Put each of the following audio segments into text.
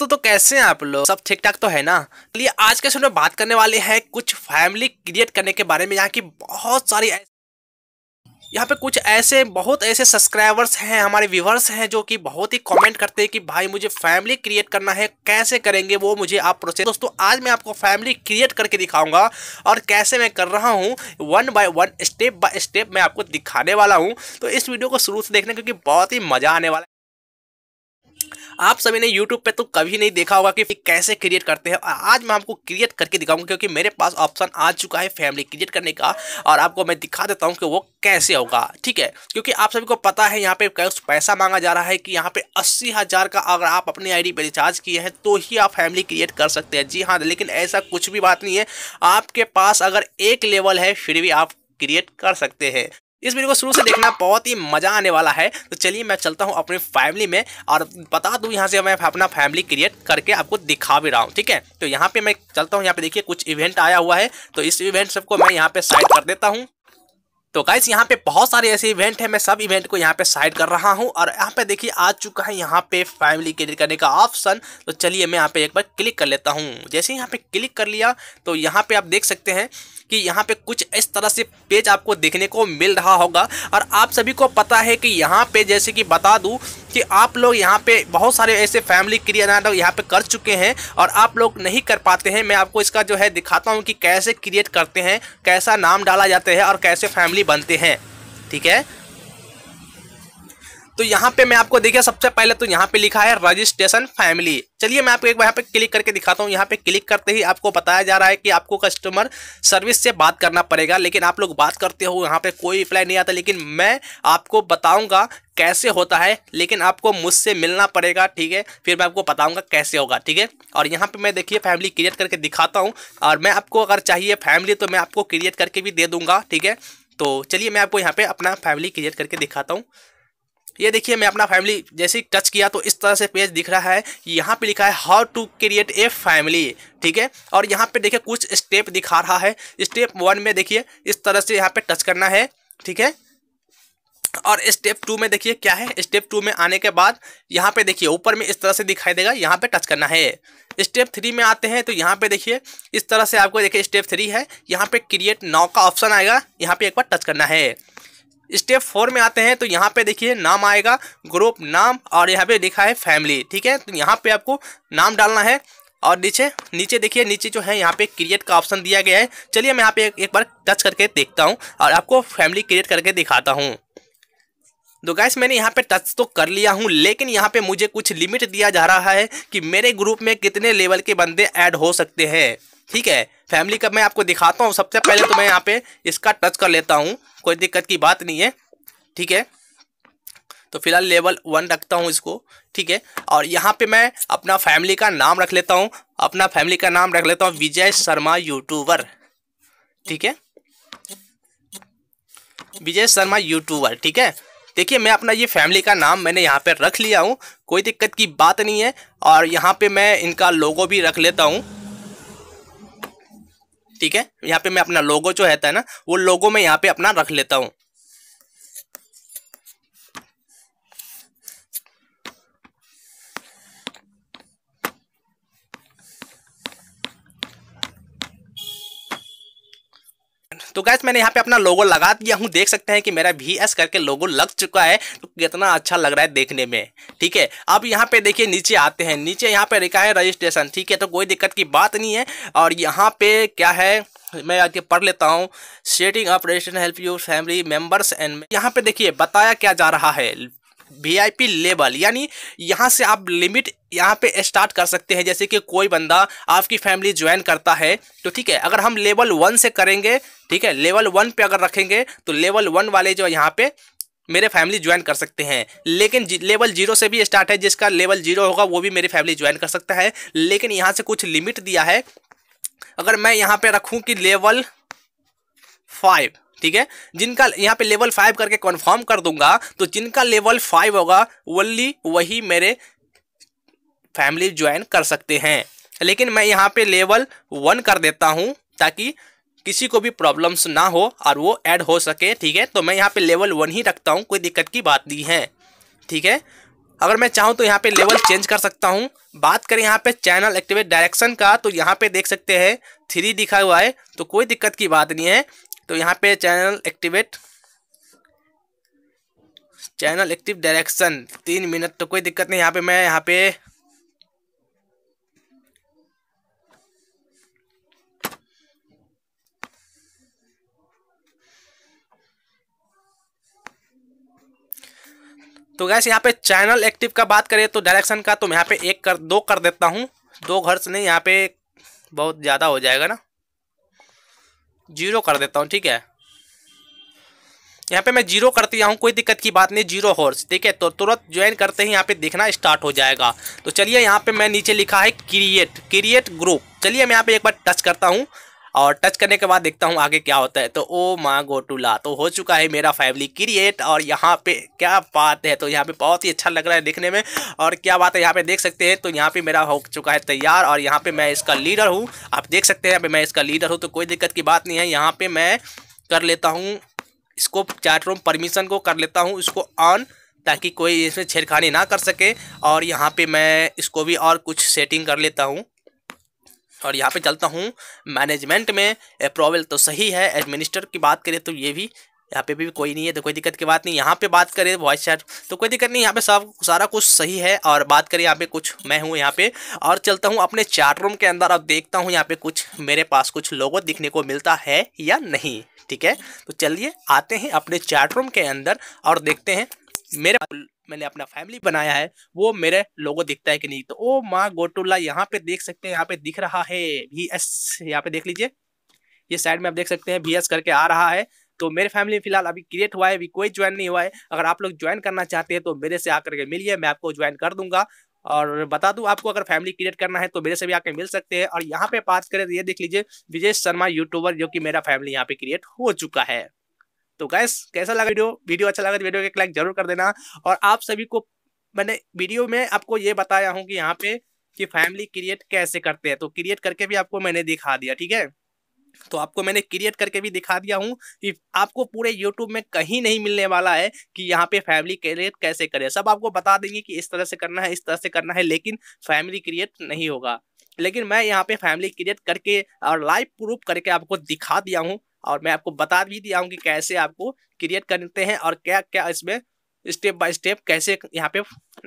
दोस्तों तो कैसे हैं आप लोग सब ठीक ठाक तो है ना चलिए आज के समय में बात करने वाले हैं कुछ फैमिली क्रिएट करने के बारे में यहाँ की बहुत सारी यहाँ पे कुछ ऐसे बहुत ऐसे सब्सक्राइबर्स हैं हमारे व्यूवर्स हैं जो कि बहुत ही कमेंट करते हैं कि भाई मुझे फैमिली क्रिएट करना है कैसे करेंगे वो मुझे आप प्रोसेस दोस्तों आज मैं आपको फैमिली क्रिएट करके दिखाऊंगा और कैसे मैं कर रहा हूँ one by one step by step मैं आपको दिखाने वाला हूँ तो इस वीडियो को शुरू से देखना क्योंकि बहुत ही मज़ा आने वाला है आप सभी ने यूट्यूब पे तो कभी नहीं देखा होगा कि कैसे क्रिएट करते हैं आज मैं आपको क्रिएट करके दिखाऊंगा क्योंकि मेरे पास ऑप्शन आ चुका है फैमिली क्रिएट करने का और आपको मैं दिखा देता हूँ कि वो कैसे होगा ठीक है क्योंकि आप सभी को पता है यहाँ पे पैसा मांगा जा रहा है कि यहाँ पे अस्सी हज़ार का अगर आप अपनी आई पे रिचार्ज किए हैं तो ही आप फैमिली क्रिएट कर सकते हैं जी हाँ लेकिन ऐसा कुछ भी बात नहीं है आपके पास अगर एक लेवल है फिर भी आप क्रिएट कर सकते हैं इस वीडियो को शुरू से देखना बहुत ही मजा आने वाला है तो चलिए मैं चलता हूँ अपनी फैमिली में और बता दूँ यहाँ से मैं अपना फैमिली क्रिएट करके आपको दिखा भी रहा हूँ ठीक है तो यहाँ पे मैं चलता हूँ यहाँ पे देखिए कुछ इवेंट आया हुआ है तो इस इवेंट सबको मैं यहाँ पे साइड कर देता हूँ तो गाइस यहाँ पे बहुत सारे ऐसे इवेंट हैं मैं सब इवेंट को यहाँ पे साइड कर रहा हूँ और यहाँ पे देखिए आ चुका है यहाँ पे फैमिली क्रिएट करने का ऑप्शन तो चलिए मैं यहाँ पे एक बार क्लिक कर लेता हूँ जैसे यहाँ पे क्लिक कर लिया तो यहाँ पे आप देख सकते हैं कि यहाँ पे कुछ इस तरह से पेज आपको देखने को मिल रहा होगा और आप सभी को पता है कि यहाँ पे जैसे कि बता दूँ कि आप लोग यहाँ पे बहुत सारे ऐसे फैमिली क्रिएट यहाँ पे कर चुके हैं और आप लोग नहीं कर पाते हैं मैं आपको इसका जो है दिखाता हूँ कि कैसे क्रिएट करते हैं कैसा नाम डाला जाता है और कैसे फैमिली बनते हैं ठीक है तो यहाँ पे मैं आपको देखिए सबसे पहले तो यहाँ पे लिखा है रजिस्ट्रेशन फैमिली चलिए मैं आपको एक बार यहाँ पे क्लिक करके दिखाता हूँ यहाँ पे क्लिक करते ही आपको बताया जा रहा है कि आपको कस्टमर सर्विस से बात करना पड़ेगा लेकिन आप लोग बात करते हो यहाँ पे कोई रिप्लाई नहीं आता लेकिन मैं आपको बताऊँगा कैसे होता है लेकिन आपको मुझसे मिलना पड़ेगा ठीक है फिर मैं आपको बताऊँगा कैसे होगा ठीक है और यहाँ पर मैं देखिए फैमिली क्रिएट करके दिखाता हूँ और मैं आपको अगर चाहिए फैमिली तो मैं आपको क्रिएट करके भी दे दूंगा ठीक है तो चलिए मैं आपको यहाँ पर अपना फैमिली क्रिएट करके दिखाता हूँ ये देखिए मैं अपना फैमिली जैसे ही टच किया तो इस तरह से पेज दिख रहा है यहाँ पे लिखा है how to create a family ठीक है और यहाँ पे देखिए कुछ स्टेप दिखा रहा है स्टेप वन में देखिए इस तरह से यहाँ पे टच करना है ठीक है और स्टेप टू में देखिए क्या है स्टेप टू में आने के बाद यहाँ पे देखिए ऊपर में इस तरह से दिखाई देगा यहाँ पे टच करना है स्टेप थ्री में आते हैं तो यहाँ पे देखिए इस तरह से आपको देखिए स्टेप थ्री है यहाँ पे क्रिएट नाव का ऑप्शन आएगा यहाँ पे एक बार टच करना है स्टेप फोर में आते हैं तो यहाँ पे देखिए नाम आएगा ग्रुप नाम और यहाँ पे लिखा है फैमिली ठीक है तो यहाँ पे आपको नाम डालना है और नीचे नीचे देखिए नीचे जो है यहाँ पे क्रिएट का ऑप्शन दिया गया है चलिए मैं यहाँ पे एक, बार टच करके देखता हूँ और आपको फैमिली क्रिएट करके दिखाता हूँ तो गैस मैंने यहाँ पे टच तो कर लिया हूँ लेकिन यहाँ पे मुझे कुछ लिमिट दिया जा रहा है कि मेरे ग्रुप में कितने लेवल के बंदे ऐड हो सकते हैं ठीक है फैमिली का मैं आपको दिखाता हूँ सबसे पहले तो मैं यहाँ पे इसका टच कर लेता हूँ कोई दिक्कत की बात नहीं है ठीक है तो फिलहाल लेवल वन रखता हूँ इसको ठीक है और यहाँ पे मैं अपना फैमिली का नाम रख लेता हूँ अपना फैमिली का नाम रख लेता हूँ विजय शर्मा यूट्यूबर ठीक है विजय शर्मा यूट्यूबर ठीक है देखिए मैं अपना ये फैमिली का नाम मैंने यहाँ पे रख लिया हूँ कोई दिक्कत की बात नहीं है और यहाँ पे मैं इनका लोगो भी रख लेता हूँ ठीक है यहाँ पे मैं अपना लोगो जो रहता है ना वो लोगो में यहाँ पे अपना रख लेता हूँ तो गैस मैंने यहाँ पे अपना लोगो लगा दिया हूँ देख सकते हैं कि मेरा वी एस करके लोगो लग चुका है तो कितना अच्छा लग रहा है देखने में ठीक है अब यहाँ पे देखिए नीचे आते हैं नीचे यहाँ पे लिखा है रजिस्ट्रेशन ठीक है तो कोई दिक्कत की बात नहीं है और यहाँ पे क्या है मैं आके पढ़ लेता हूँ setting operation registration help you family members and यहाँ पे देखिए बताया क्या जा रहा है वीआईपी लेवल यानी यहाँ से आप लिमिट यहाँ पे स्टार्ट कर सकते हैं जैसे कि कोई बंदा आपकी फैमिली ज्वाइन करता है तो ठीक है अगर हम लेवल वन से करेंगे ठीक है लेवल वन पे अगर रखेंगे तो लेवल वन वाले जो यहाँ पे मेरे फैमिली ज्वाइन कर सकते हैं लेकिन लेवल जीरो से भी स्टार्ट है जिसका लेवल जीरो होगा वो भी मेरी फैमिली ज्वाइन कर सकता है लेकिन यहाँ से कुछ लिमिट दिया है अगर मैं यहाँ पर रखूँ कि लेवल फाइव ठीक है जिनका यहाँ पे लेवल फाइव करके कन्फर्म कर दूंगा तो जिनका लेवल फाइव होगा ओनली वही मेरे फैमिली ज्वाइन कर सकते हैं लेकिन मैं यहाँ पे लेवल वन कर देता हूँ ताकि किसी को भी प्रॉब्लम्स ना हो और वो ऐड हो सके ठीक है तो मैं यहाँ पे लेवल वन ही रखता हूँ कोई दिक्कत की बात नहीं है ठीक है अगर मैं चाहूँ तो यहाँ पे लेवल चेंज कर सकता हूँ बात करें यहाँ पे चैनल एक्टिवेट डायरेक्शन का तो यहाँ पे देख सकते हैं थ्री दिखा हुआ है तो कोई दिक्कत की बात नहीं है तो यहाँ पे channel activate channel active direction तीन मिनट तो कोई दिक्कत नहीं यहाँ पे मैं यहाँ पे तो गैस यहाँ पे चैनल एक्टिव का बात करें तो डायरेक्शन का तो मैं यहाँ पे एक कर दो कर देता हूँ दो घर से नहीं यहाँ पे बहुत ज़्यादा हो जाएगा ना जीरो कर देता हूँ ठीक है यहाँ पे मैं जीरो कर दिया हूँ कोई दिक्कत की बात नहीं जीरो हॉर्स ठीक है तो तुरंत ज्वाइन करते ही यहाँ पे देखना स्टार्ट हो जाएगा तो चलिए यहाँ पे मैं नीचे लिखा है क्रिएट क्रिएट ग्रुप चलिए मैं यहाँ पे एक बार टच करता हूँ और टच करने के बाद देखता हूँ आगे क्या होता है तो ओ माँ ला तो हो चुका है मेरा फैमिली क्रिएट और यहाँ पे क्या बात है तो यहाँ पे बहुत ही अच्छा लग रहा है देखने में और क्या बात है यहाँ पे देख सकते हैं तो यहाँ पे मेरा हो चुका है तैयार और यहाँ पे मैं इसका लीडर हूँ आप देख सकते हैं यहाँ मैं इसका लीडर हूँ तो कोई दिक्कत की बात नहीं है यहाँ पर मैं कर लेता हूँ इसको चैट रूम परमिशन को कर लेता हूँ इसको ऑन ताकि कोई इसमें छेड़खानी ना कर सके और यहाँ पे मैं इसको भी और कुछ सेटिंग कर लेता हूँ और यहाँ पे चलता हूँ मैनेजमेंट में अप्रोवल तो सही है एडमिनिस्टर की बात करें तो ये भी यहाँ पे भी कोई नहीं है तो कोई दिक्कत की बात नहीं यहाँ पे बात करें वॉइस चैट तो कोई दिक्कत नहीं यहाँ पे सब सारा कुछ सही है और बात करें यहाँ पे कुछ मैं हूँ यहाँ पे और चलता हूँ अपने चैट रूम के अंदर और देखता हूँ यहाँ पे कुछ मेरे पास कुछ लोगों दिखने को मिलता है या नहीं ठीक है तो चलिए आते हैं अपने चैट रूम के अंदर और देखते हैं मेरे मैंने अपना फैमिली बनाया है वो मेरे लोगों दिखता है कि नहीं तो ओ माँ गोटुल्ला यहाँ पे देख सकते हैं यहाँ पे दिख रहा है वी एस यहाँ पे देख लीजिए ये साइड में आप देख सकते हैं वी एस करके आ रहा है तो मेरे फैमिली में फिलहाल अभी क्रिएट हुआ है अभी कोई ज्वाइन नहीं हुआ है अगर आप लोग ज्वाइन करना चाहते हैं तो मेरे से आकर के मिलिए मैं आपको ज्वाइन कर दूंगा और बता दूं आपको अगर फैमिली क्रिएट करना है तो मेरे से भी आके मिल सकते हैं और यहाँ पे बात करें तो ये देख लीजिए विजय शर्मा यूट्यूबर जो कि मेरा फैमिली यहाँ पे क्रिएट हो चुका है तो गैस कैसा लगा वीडियो वीडियो अच्छा लगा तो वीडियो एक लाइक जरूर कर देना और आप सभी को मैंने वीडियो में आपको ये बताया हूँ कि यहाँ पे कि फैमिली क्रिएट कैसे करते हैं तो क्रिएट करके भी आपको मैंने दिखा दिया ठीक है तो आपको मैंने क्रिएट करके भी दिखा दिया हूँ कि आपको पूरे यूट्यूब में कहीं नहीं मिलने वाला है कि यहाँ पे फैमिली क्रिएट कैसे करें सब आपको बता देंगे कि इस तरह से करना है इस तरह से करना है लेकिन फैमिली क्रिएट नहीं होगा लेकिन मैं यहाँ पे फैमिली क्रिएट करके और लाइव प्रूफ करके आपको दिखा दिया हूँ और मैं आपको बता भी दिया हूँ कि कैसे आपको क्रिएट करते हैं और क्या क्या इसमें स्टेप बाय स्टेप कैसे यहाँ पे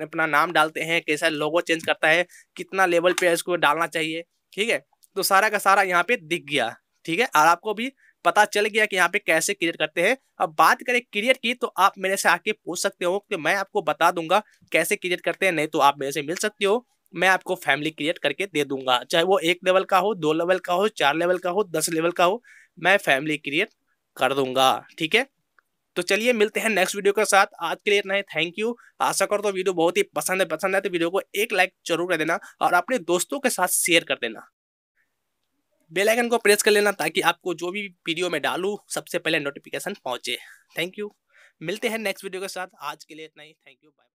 अपना नाम डालते हैं कैसा लोगो चेंज करता है कितना लेवल पे इसको डालना चाहिए ठीक है तो सारा का सारा यहाँ पे दिख गया ठीक है और आपको भी पता चल गया कि यहाँ पे कैसे क्रिएट करते हैं अब बात करें क्रिएट की तो आप मेरे से आके पूछ सकते हो कि मैं आपको बता दूंगा कैसे क्रिएट करते हैं नहीं तो आप मेरे से मिल सकते हो मैं आपको फैमिली क्रिएट करके दे दूंगा चाहे वो एक लेवल का हो दो लेवल का हो चार लेवल का हो दस लेवल का हो मैं फैमिली क्रिएट कर दूंगा ठीक है तो चलिए मिलते हैं नेक्स्ट वीडियो के साथ आज के लिए इतना ही थैंक यू आशा करता तो वीडियो बहुत ही पसंद है पसंद है तो वीडियो को एक लाइक जरूर कर देना और अपने दोस्तों के साथ शेयर कर देना बेल आइकन को प्रेस कर लेना ताकि आपको जो भी वीडियो में डालू सबसे पहले नोटिफिकेशन पहुंचे थैंक यू मिलते हैं नेक्स्ट वीडियो के साथ आज के लिए इतना ही थैंक यू बाय